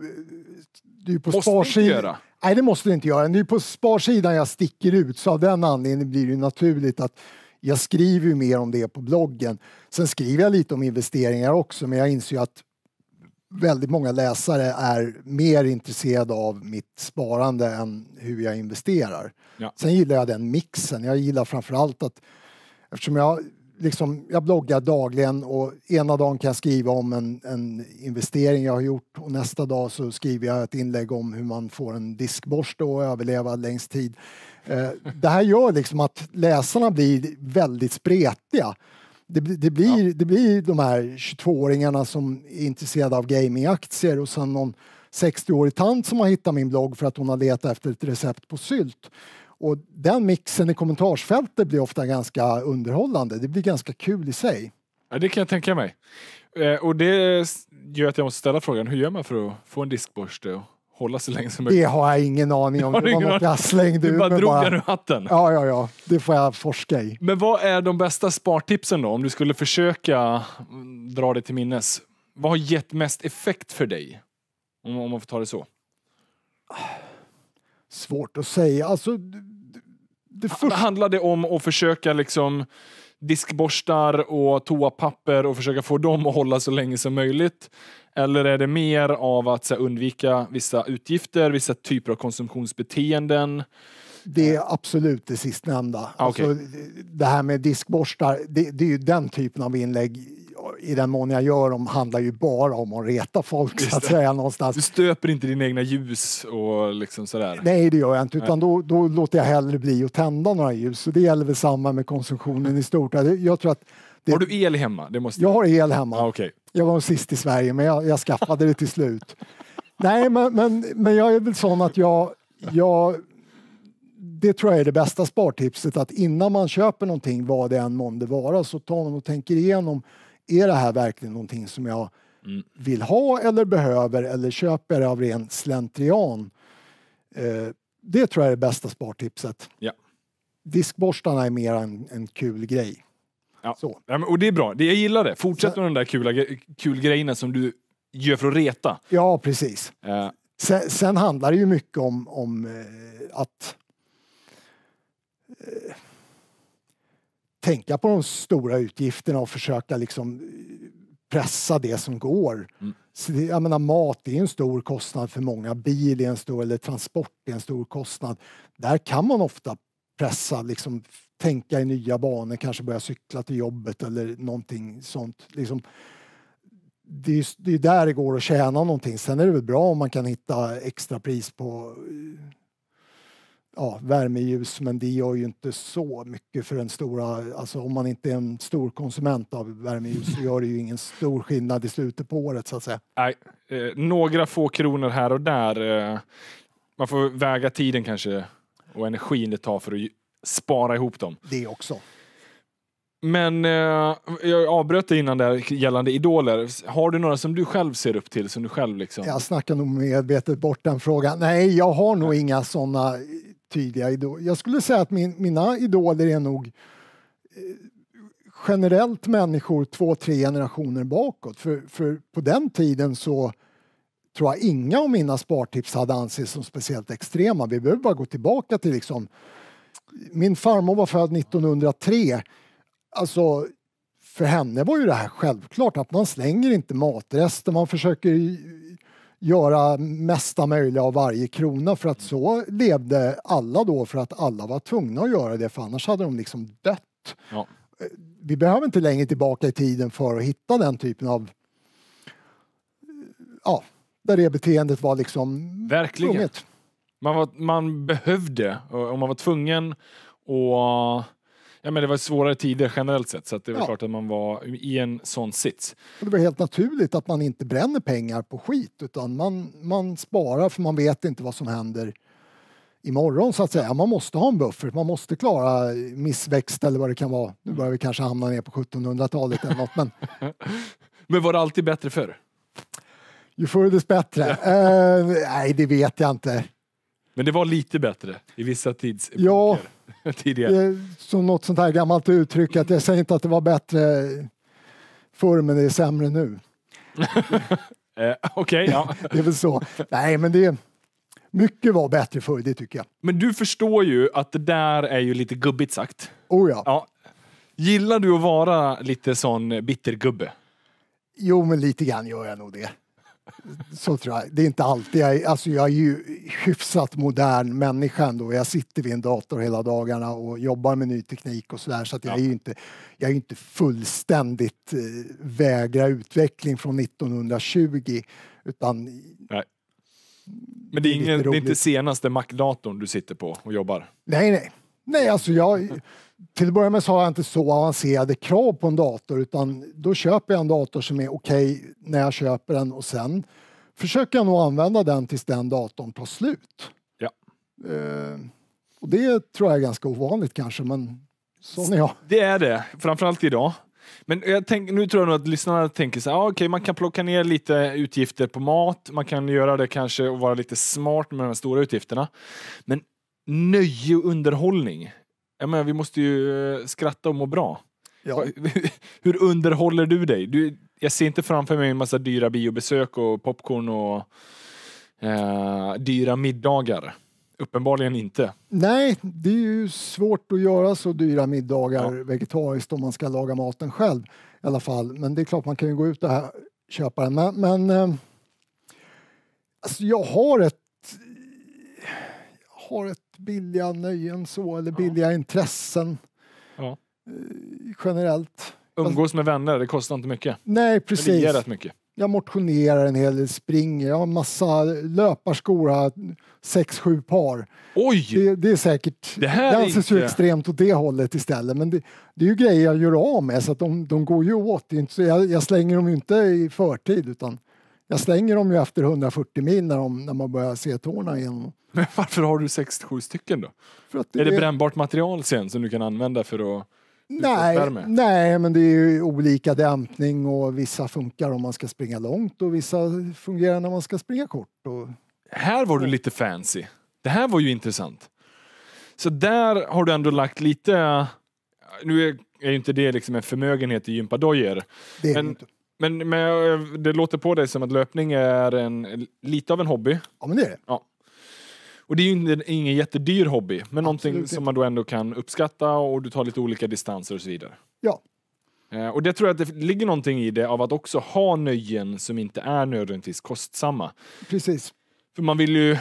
på sparsidan. Nej, det måste du inte göra. Det är på sparsidan jag sticker ut, så av den anledningen blir det naturligt att jag skriver mer om det på bloggen. Sen skriver jag lite om investeringar också, men jag inser ju att väldigt många läsare är mer intresserade av mitt sparande än hur jag investerar. Ja. Sen gillar jag den mixen. Jag gillar framförallt att eftersom jag liksom, jag bloggar dagligen och ena dagen kan jag skriva om en, en, investering jag har gjort och nästa dag så skriver jag ett inlägg om hur man får en diskborste och överleva längst tid. Eh, det här gör liksom att läsarna blir väldigt spretiga det, det, blir, ja. det blir de här 22-åringarna som är intresserade av gamingaktier och sen någon 60-årig tant som har hittat min blogg för att hon har letat efter ett recept på sylt. Och den mixen i kommentarsfältet blir ofta ganska underhållande. Det blir ganska kul i sig. Ja, det kan jag tänka mig. Eh, och det gör att jag måste ställa frågan, hur gör man för att få en diskborste och hålla så länge som möjligt? Det har jag ingen aning om. Det var något jag slängde ur mig. Du bara drog ur hatten? Ja, ja, ja. Det får jag forska i. Men vad är de bästa spartipsen då? Om du skulle försöka dra det till minnes. Vad har gett mest effekt för dig? Om, om man får ta det så. Svårt att säga. Alltså, det, först... det handlade om att försöka liksom diskborstar och toapapper och försöka få dem att hålla så länge som möjligt? Eller är det mer av att här, undvika vissa utgifter, vissa typer av konsumtionsbeteenden? Det är absolut det sistnämnda. Ah, okay. Alltså, det här med diskborstar, det, det är ju den typen av inlägg i den mån jag gör dem handlar ju bara om att reta folk så att säga någonstans. Du stöper inte dina egna ljus och liksom sådär? Nej det gör jag inte utan då, då, låter jag hellre bli att tända några ljus. Så det gäller väl samma med konsumtionen i stort. Jag tror att det... Har du el hemma? Det måste... Jag har el hemma. Ah, okay. Jag var sist i Sverige men jag, jag skaffade det till slut. Nej men, men, men jag är väl sån att jag, jag det tror jag är det bästa spartipset, att innan man köper någonting, vad det än månde vara, så tar man och tänker igenom är det här verkligen någonting som jag mm. vill ha eller behöver eller köper av ren slentrian? Eh, det tror jag är det bästa spartipset. Ja. Diskborstarna är mer en, en kul grej. Ja. Så. Ja, men, och det är bra, jag gillar det. Fortsätt med de där kula, kul grejerna som du gör för att reta. Ja, precis. Eh. Sen, sen, handlar det ju mycket om, om eh, att eh, tänka på de stora utgifterna och försöka liksom eh, pressa det som går. Mm. jag menar, mat är en stor kostnad för många, bil är en stor, eller transport är en stor kostnad. Där kan man ofta pressa, liksom, tänka i nya banor, kanske börja cykla till jobbet eller någonting sånt. Liksom, det är, det är där det går att tjäna någonting. Sen är det väl bra om man kan hitta extra pris på eh, ja, värmeljus, men det gör ju inte så mycket för den stora, alltså om man inte är en stor konsument av värmeljus så gör det ju ingen stor skillnad i slutet på året så att säga. Nej, eh, några få kronor här och där. Eh, man får väga tiden kanske och energin det tar för att spara ihop dem. Det också. Men eh, jag avbröt dig innan där gällande idoler. Har du några som du själv ser upp till? Som du själv liksom... Jag snackar nog medvetet bort den frågan. Nej, jag har nog inga sådana tydliga idoler. Jag skulle säga att min, mina idoler är nog eh, generellt människor två, tre generationer bakåt. För, för på den tiden så tror jag inga av mina spartips hade ansetts som speciellt extrema. Vi behöver bara gå tillbaka till liksom... Min farmor var född 1903. Alltså, för henne var ju det här självklart, att man slänger inte matrester, man försöker göra mesta möjliga av varje krona för att så levde alla då för att alla var tvungna att göra det för annars hade de liksom dött. Ja. Eh, vi behöver inte längre tillbaka i tiden för att hitta den typen av eh, ja, där det beteendet var liksom Verkligen. Man, var, man behövde och man var tvungen att Ja, men det var svårare tider generellt sett så det var ja. klart att man var i en sån sits. Det var helt naturligt att man inte bränner pengar på skit utan man, man sparar för man vet inte vad som händer imorgon så att säga. Man måste ha en buffert, man måste klara missväxt eller vad det kan vara. Nu börjar vi kanske hamna ner på 1700-talet eller något men... men var det alltid bättre förr? Ju förr desto bättre. Ja. Uh, eh, nej, det vet jag inte. Men det var lite bättre i vissa tids ja, tidigare. Eh, som något sånt här gammalt uttryck att jag säger inte att det var bättre förr men det är sämre nu. eh, Okej, ja. det är väl så. Nej, men det... Mycket var bättre förr, det tycker jag. Men du förstår ju att det där är ju lite gubbigt sagt. Oh ja. ja. Gillar du att vara lite sån bittergubbe? Jo, men lite grann gör jag nog det så tror jag. Det är inte alltid jag, alltså jag är ju hyfsat modern människa ändå. Jag sitter vid en dator hela dagarna och jobbar med ny teknik och sådär så att jag är ju inte, jag är inte fullständigt eh, vägra utveckling från 1920 utan Nej. Men det är, ingen, det är inte senaste Mac-datorn du sitter på och jobbar? Nej, nej. Nej, alltså jag, till att börja med så har jag inte så avancerade krav på en dator utan då köper jag en dator som är okej okay när jag köper den och sen försöker jag nog använda den tills den datorn tar slut. Ja. Eh, och det tror jag är ganska ovanligt kanske men sån är jag. Det är det, framförallt idag. Men jag tänk, nu tror jag nog att lyssnarna tänker så här, ah, okay, man kan plocka ner lite utgifter på mat, man kan göra det kanske och vara lite smart med de stora utgifterna. Men nöje och underhållning jag menar, vi måste ju eh, skratta och må bra. Ja. Hur underhåller du dig? Du, jag ser inte framför mig en massa dyra biobesök och popcorn och eh, dyra middagar. Uppenbarligen inte. Nej, det är ju svårt att göra så dyra middagar ja. vegetariskt om man ska laga maten själv i alla fall. Men det är klart man kan ju gå ut och köpa den. Men, men eh, alltså jag har ett, jag har ett billiga nöjen så, eller billiga ja. intressen. Ja. Eh, generellt. Umgås med vänner, det kostar inte mycket. Nej, precis. det rätt mycket. Jag motionerar en hel del, springer, jag har massa löparskor, här, sex, sju par. Oj! Det, det är säkert, det, här det anses ju extremt åt det hållet istället. Men det, det är ju grejer jag gör av med så att de, de går ju åt. Inte, jag, jag, slänger dem ju inte i förtid utan jag slänger dem ju efter 140 mil när, de, när man börjar se tårna igenom. Men varför har du 67 stycken då? Det är det är... brännbart material sen som du kan använda för att Nej, nej, men det är ju olika dämpning och vissa funkar om man ska springa långt och vissa fungerar när man ska springa kort. Och... Här var du lite fancy. Det här var ju intressant. Så där har du ändå lagt lite... Nu är, ju inte det liksom en förmögenhet i gympadojor. Men, inte. Men, men eh, det låter på dig som att löpning är en, lite av en hobby. Ja, men det är det. Ja. Och det är ju ingen, ingen jättedyr hobby, men Absolut någonting inte. som man då ändå kan uppskatta och du tar lite olika distanser och så vidare. Ja. Eh, och det tror jag att det ligger någonting i det av att också ha nöjen som inte är nödvändigtvis kostsamma. Precis. För man vill ju...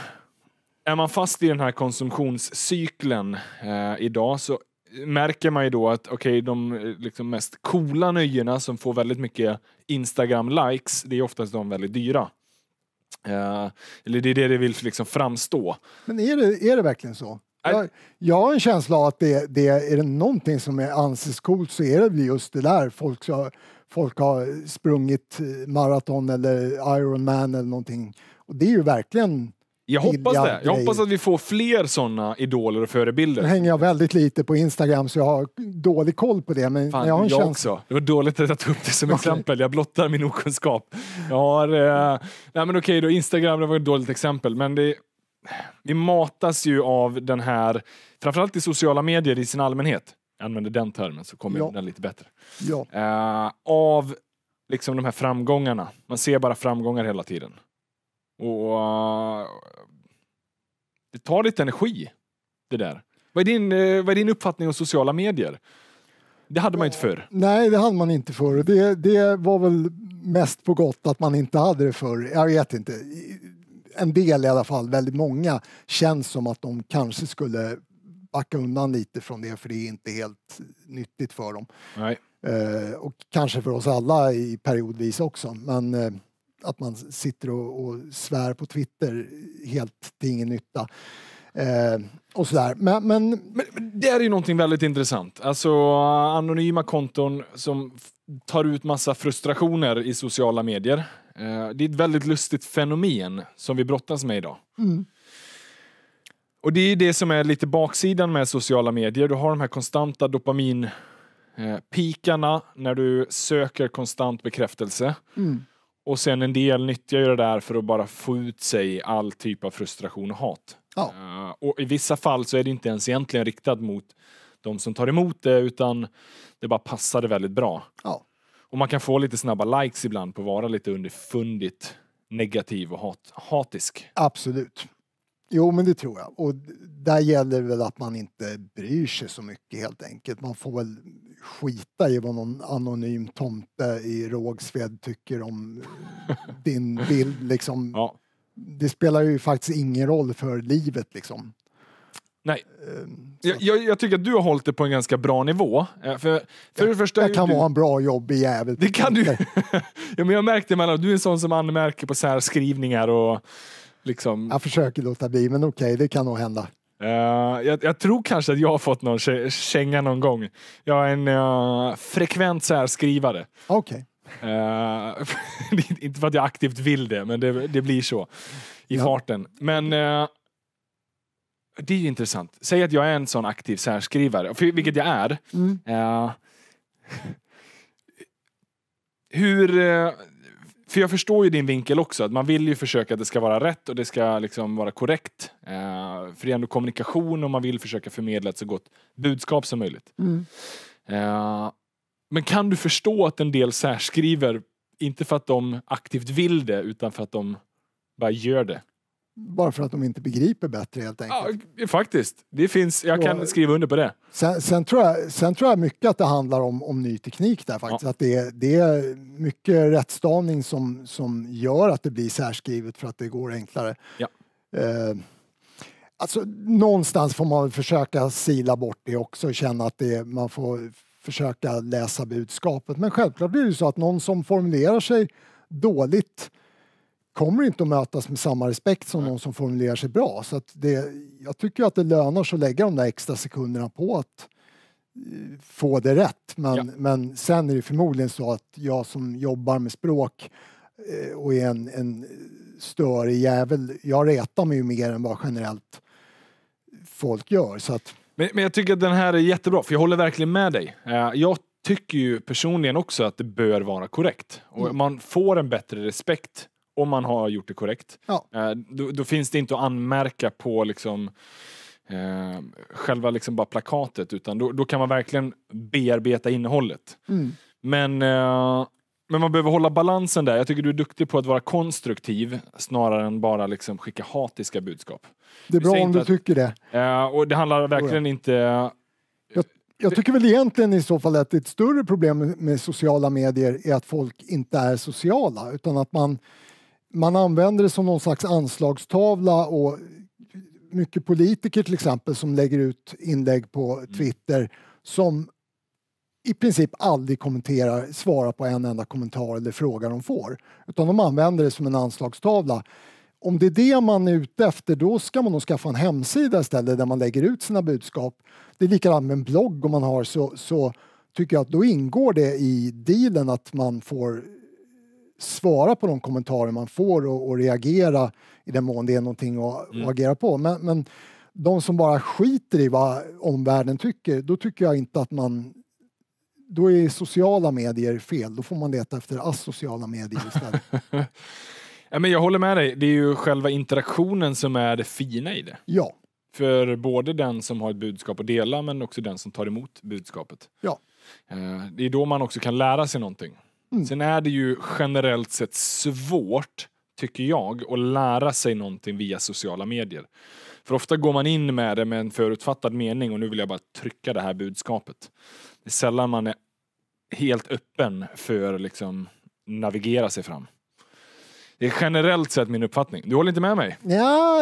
Är man fast i den här konsumtionscykeln eh, idag så märker man ju då att okay, de eh, liksom mest coola nöjena som får väldigt mycket Instagram-likes, det är oftast de väldigt dyra. Uh, eller det är det det vill liksom framstå. Men är det, är det verkligen så? Jag, jag har en känsla av att det, det, är det någonting som är anses coolt så är det väl just det där. Folk, så, folk har sprungit maraton eller Ironman eller någonting. Och det är ju verkligen jag hoppas det. Jag hoppas att vi får fler sådana idoler och förebilder. Nu hänger jag väldigt lite på Instagram så jag har dålig koll på det. Men Fan, jag har en jag känsla. också. Det var dåligt att jag tog upp det som okay. exempel. Jag blottar min okunskap. Jag har... Eh... Nej men okej okay, då, Instagram det var ett dåligt exempel. Men det... Vi matas ju av den här, framförallt i sociala medier i sin allmänhet. Jag använder den termen så kommer ja. den lite bättre. Ja. Eh, av liksom de här framgångarna. Man ser bara framgångar hela tiden. Och uh, det tar lite energi, det där. Vad är din, eh, vad är din uppfattning om sociala medier? Det hade man inte förr. Nej, det hade man inte förr. Det, det var väl mest på gott att man inte hade det förr. Jag vet inte. En del i alla fall, väldigt många, känns som att de kanske skulle backa undan lite från det för det är inte helt nyttigt för dem. Nej. Eh, och kanske för oss alla i periodvis också. Men eh, att man sitter och, och svär på Twitter helt till ingen nytta. Eh, och sådär. Men, men... men det är ju någonting väldigt intressant. Alltså anonyma konton som tar ut massa frustrationer i sociala medier. Eh, det är ett väldigt lustigt fenomen som vi brottas med idag. Mm. Och det är det som är lite baksidan med sociala medier. Du har de här konstanta dopamin eh, när du söker konstant bekräftelse. Mm. Och sen en del nyttjar ju det där för att bara få ut sig all typ av frustration och hat. Ja. Uh, och i vissa fall så är det inte ens egentligen riktat mot de som tar emot det utan det bara passade väldigt bra. Ja. Och man kan få lite snabba likes ibland på att vara lite underfundigt negativ och hat hatisk. Absolut. Jo, men det tror jag. Och där gäller det väl att man inte bryr sig så mycket helt enkelt. Man får väl skita i vad någon anonym tomte i Rågsved tycker om din bild liksom. Ja. Det spelar ju faktiskt ingen roll för livet liksom. Nej. Ehm, jag, jag, jag, tycker att du har hållit det på en ganska bra nivå. Eh, för, för det, första, kan vara en bra jobbig jävel. Det kan du. ja, men jag märkte mellan du är en sån som anmärker på särskrivningar och liksom... Jag försöker låta bli, men okej, okay, det kan nog hända. Uh, jag, jag, tror kanske att jag har fått någon känga någon gång. Jag är en uh, frekvent särskrivare. Okej. Okay. Uh, eh, inte för att jag aktivt vill det, men det, det blir så. I ja. farten. Men uh, det är ju intressant. Säg att jag är en sån aktiv särskrivare, för, vilket jag är. Mm. hur för jag förstår ju din vinkel också, att man vill ju försöka att det ska vara rätt och det ska liksom vara korrekt. Eh, för det är ändå kommunikation och man vill försöka förmedla ett så gott budskap som möjligt. Mm. Eh, men kan du förstå att en del särskriver, inte för att de aktivt vill det, utan för att de bara gör det? bara för att de inte begriper bättre helt enkelt. Ja, faktiskt. Det finns, jag kan och, skriva under på det. Sen, sen, tror jag, sen tror jag mycket att det handlar om, om ny teknik där faktiskt. Ja. Att det, det är mycket rättstavning som, som gör att det blir särskrivet för att det går enklare. Ja. Eh, alltså, någonstans får man försöka sila bort det också och känna att det, man får försöka läsa budskapet. Men självklart blir det så att någon som formulerar sig dåligt kommer inte att mötas med samma respekt som någon som formulerar sig bra. Så att det, jag tycker att det lönar sig att lägga de där extra sekunderna på att eh, få det rätt. Men, ja. men sen är det förmodligen så att jag som jobbar med språk eh, och är en, en störig jävel, jag retar mig ju mer än vad generellt folk gör. Så att... men, men jag tycker att den här är jättebra, för jag håller verkligen med dig. Eh, jag tycker ju personligen också att det bör vara korrekt. Och mm. Man får en bättre respekt om man har gjort det korrekt. Ja. Eh, då, då, finns det inte att anmärka på liksom, eh, själva liksom bara plakatet utan då, då, kan man verkligen bearbeta innehållet. Mm. Men, eh, men man behöver hålla balansen där. Jag tycker du är duktig på att vara konstruktiv snarare än bara liksom skicka hatiska budskap. Det är bra om du att, tycker det. Eh, och det handlar verkligen inte jag tycker väl egentligen i så fall att ett större problem med sociala medier är att folk inte är sociala utan att man man använder det som någon slags anslagstavla och mycket politiker till exempel som lägger ut inlägg på mm. Twitter som i princip aldrig kommenterar, svarar på en enda kommentar eller fråga de får. Utan de använder det som en anslagstavla. Om det är det man är ute efter, då ska man nog skaffa en hemsida istället där man lägger ut sina budskap. Det är likadant med en blogg om man har så, så tycker jag att då ingår det i dealen att man får svara på de kommentarer man får och, och reagera i den mån det är någonting att, mm. att agera på. Men, men, de som bara skiter i vad omvärlden tycker, då tycker jag inte att man då är sociala medier fel, då får man leta efter asociala medier istället. jag håller med dig, det är ju själva interaktionen som är det fina i det. Ja. För både den som har ett budskap att dela men också den som tar emot budskapet. Ja. Eh, det är då man också kan lära sig någonting. Mm. Sen är det ju generellt sett svårt, tycker jag, att lära sig någonting via sociala medier. För ofta går man in med det med en förutfattad mening och nu vill jag bara trycka det här budskapet. Det är sällan man är helt öppen för att liksom navigera sig fram. Det är generellt sett min uppfattning. Du håller inte med mig? Ja,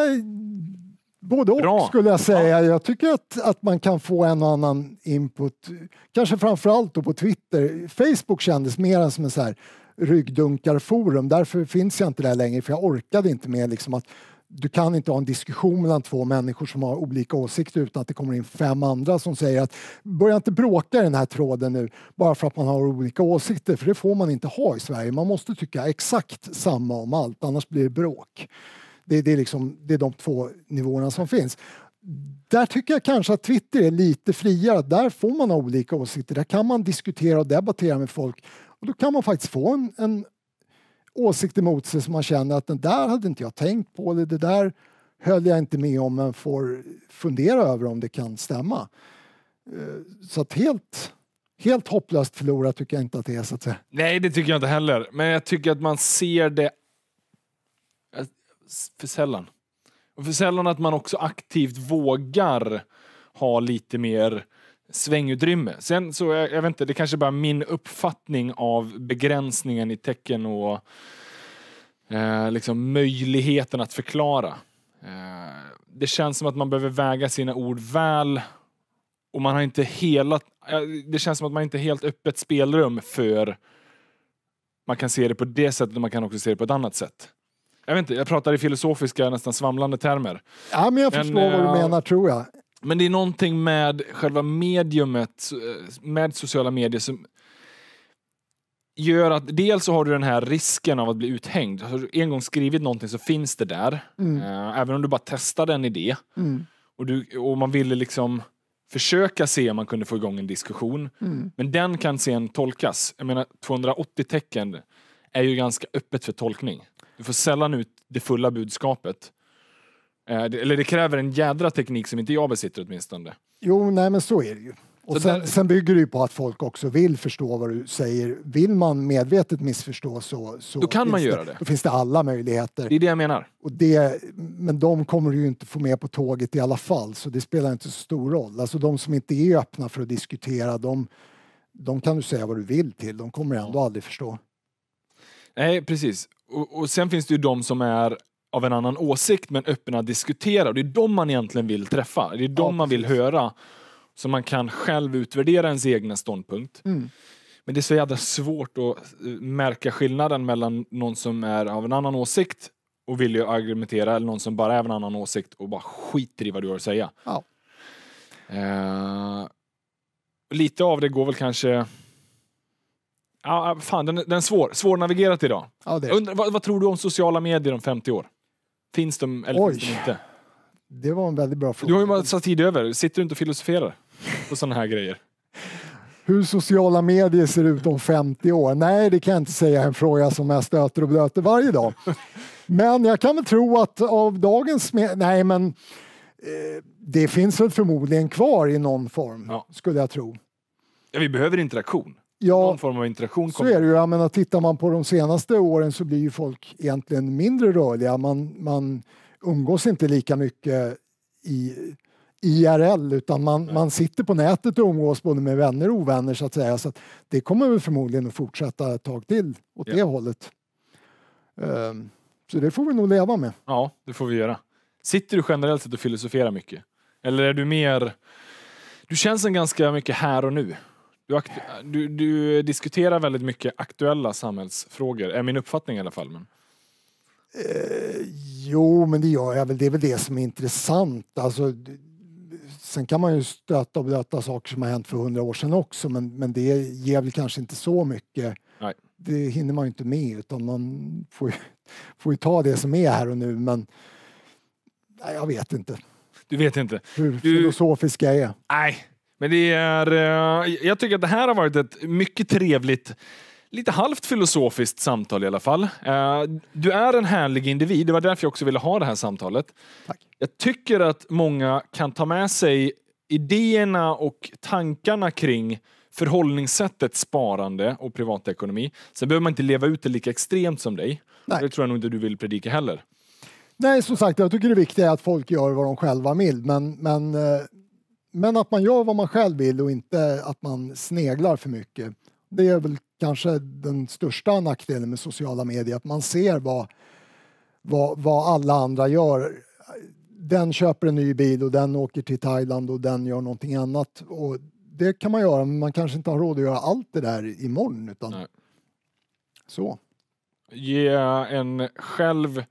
Både Bra. och skulle jag säga. Jag tycker att, att man kan få en och annan input, kanske framförallt på Twitter. Facebook kändes mer som en så här ryggdunkarforum. Därför finns jag inte där längre, för jag orkade inte med liksom att du kan inte ha en diskussion mellan två människor som har olika åsikter utan att det kommer in fem andra som säger att börja inte bråka i den här tråden nu bara för att man har olika åsikter, för det får man inte ha i Sverige. Man måste tycka exakt samma om allt, annars blir det bråk. Det, det, är liksom, det är de två nivåerna som finns. Där tycker jag kanske att Twitter är lite friare. Där får man ha olika åsikter. Där kan man diskutera och debattera med folk. Och Då kan man faktiskt få en, en åsikt emot sig som man känner att den där hade inte jag tänkt på. Eller det där höll jag inte med om men får fundera över om det kan stämma. Eh, så att helt, helt hopplöst förlorat tycker jag inte att det är. Så att säga. Nej, det tycker jag inte heller. Men jag tycker att man ser det för sällan. Och för sällan att man också aktivt vågar ha lite mer svängutrymme. Sen så, jag, jag vet inte, det kanske bara är min uppfattning av begränsningen i tecken och eh, liksom möjligheten att förklara. Eh, det känns som att man behöver väga sina ord väl och man har inte hela, eh, det känns som att man inte har helt öppet spelrum för man kan se det på det sättet och man kan också se det på ett annat sätt jag vet inte, jag pratar i filosofiska, nästan svamlande termer. Ja, men jag förstår men, vad du eh, menar tror jag. Men det är någonting med själva mediumet, eh, med sociala medier som gör att dels så har du den här risken av att bli uthängd. Har du en gång skrivit någonting så finns det där. Mm. Eh, även om du bara testade en idé. Mm. Och, du, och man ville liksom försöka se om man kunde få igång en diskussion. Mm. Men den kan sen tolkas. Jag menar 280 tecken är ju ganska öppet för tolkning. Du får sällan ut det fulla budskapet. Eh, det, eller det kräver en jädra teknik som inte jag besitter åtminstone. Jo, nej men så är det ju. Och sen, sen, bygger det ju på att folk också vill förstå vad du säger. Vill man medvetet missförstå så, så då kan man göra det, det. Då finns det alla möjligheter. Det är det jag menar. Och det, men de kommer du ju inte få med på tåget i alla fall så det spelar inte så stor roll. Alltså de som inte är öppna för att diskutera de, de kan du säga vad du vill till. De kommer ändå aldrig förstå. Nej, precis och, och sen finns det ju de som är av en annan åsikt men öppna att diskutera. Och det är de man egentligen vill träffa. Det är de ja, man vill höra. Så man kan själv utvärdera ens egna ståndpunkt. Mm. Men det är så jävla svårt att eh, märka skillnaden mellan någon som är av en annan åsikt och vill ju argumentera eller någon som bara är av en annan åsikt och bara skiter i vad du har att säga. Ja. Uh, lite av det går väl kanske Ja, äh, fan, den, den är svår. Svårnavigerat idag. Ja, det. Undra, vad, vad, tror du om sociala medier om 50 år? Finns de eller Oj. finns de inte? Det var en väldigt bra fråga. Du har ju bara tid över. Sitter du inte och filosoferar på sådana här grejer? Hur sociala medier ser ut om 50 år? Nej, det kan jag inte säga. En fråga som jag stöter och blöter varje dag. Men jag kan väl tro att av dagens... Nej, men eh, det finns väl förmodligen kvar i någon form, ja. skulle jag tro. Ja, vi behöver interaktion ja, någon form av interaktion. Kommer. Så är det ju. Jag menar, tittar man på de senaste åren så blir ju folk egentligen mindre rörliga. Man, man umgås inte lika mycket i IRL utan man, man sitter på nätet och umgås både med vänner och ovänner så att säga. Så att det kommer väl förmodligen att fortsätta ett tag till åt ja. det hållet. Um, så det får vi nog leva med. Ja, det får vi göra. Sitter du generellt sett och filosoferar mycket? Eller är du mer... Du känns en ganska mycket här och nu. Du, du, du, diskuterar väldigt mycket aktuella samhällsfrågor, är min uppfattning i alla fall. Men... Eh, jo, men det gör jag väl. Det är väl det som är intressant. Alltså, sen kan man ju stöta och blöta saker som har hänt för hundra år sedan också, men, men det ger väl kanske inte så mycket. Nej. Det hinner man ju inte med, utan man får ju, får ju ta det som är här och nu. Men nej, jag vet inte. Du vet inte. Hur du... filosofisk jag är. Nej, men det är, eh, jag tycker att det här har varit ett mycket trevligt lite halvt filosofiskt samtal i alla fall. Eh, du är en härlig individ, det var därför jag också ville ha det här samtalet. Tack. Jag tycker att många kan ta med sig idéerna och tankarna kring förhållningssättet sparande och privatekonomi. Sen behöver man inte leva ut det lika extremt som dig. Nej. Det tror jag nog inte du vill predika heller. Nej, som sagt, jag tycker det viktiga är att folk gör vad de själva vill, men, men eh, men att man gör vad man själv vill och inte att man sneglar för mycket. Det är väl kanske den största nackdelen med sociala medier, att man ser vad, vad, vad alla andra gör. Den köper en ny bil och den åker till Thailand och den gör någonting annat. Och det kan man göra, men man kanske inte har råd att göra allt det där imorgon. Utan Så. Ge en själv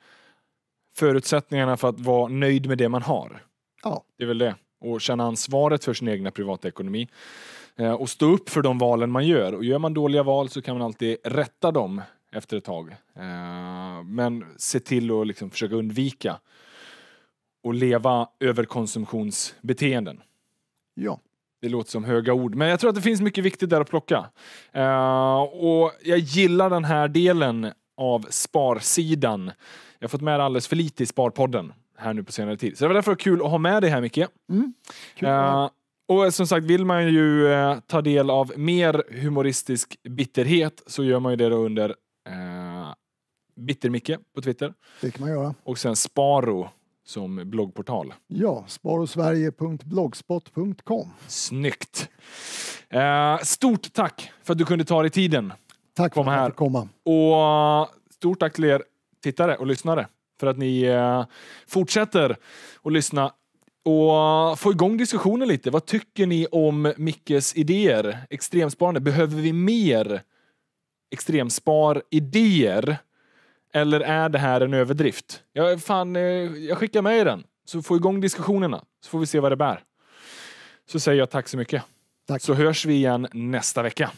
förutsättningarna för att vara nöjd med det man har. Ja. Det är väl det och känna ansvaret för sin egna privatekonomi eh, och stå upp för de valen man gör. Och gör man dåliga val så kan man alltid rätta dem efter ett tag. Eh, men se till att liksom försöka undvika och leva överkonsumtionsbeteenden. Ja. Det låter som höga ord, men jag tror att det finns mycket viktigt där att plocka. Eh, och jag gillar den här delen av sparsidan. Jag har fått med alldeles för lite i Sparpodden här nu på senare tid. Så det var därför kul att ha med dig här Micke. Mm. Uh, och som sagt, vill man ju uh, ta del av mer humoristisk bitterhet så gör man ju det då under uh, eh, micke på Twitter. Det kan man göra. Och sen Sparo som bloggportal. Ja, sparosverige.blogspot.com. Snyggt! Uh, stort tack för att du kunde ta dig tiden. Tack för att jag fick komma. Och stort tack till er tittare och lyssnare för att ni eh, fortsätter att lyssna och få igång diskussionen lite. Vad tycker ni om Mickes idéer? Extremsparande, behöver vi mer extremspar-idéer? Eller är det här en överdrift? Jag, fan, eh, jag skickar med er den, så få igång diskussionerna, så får vi se vad det bär. Så säger jag tack så mycket. Tack. Så hörs vi igen nästa vecka.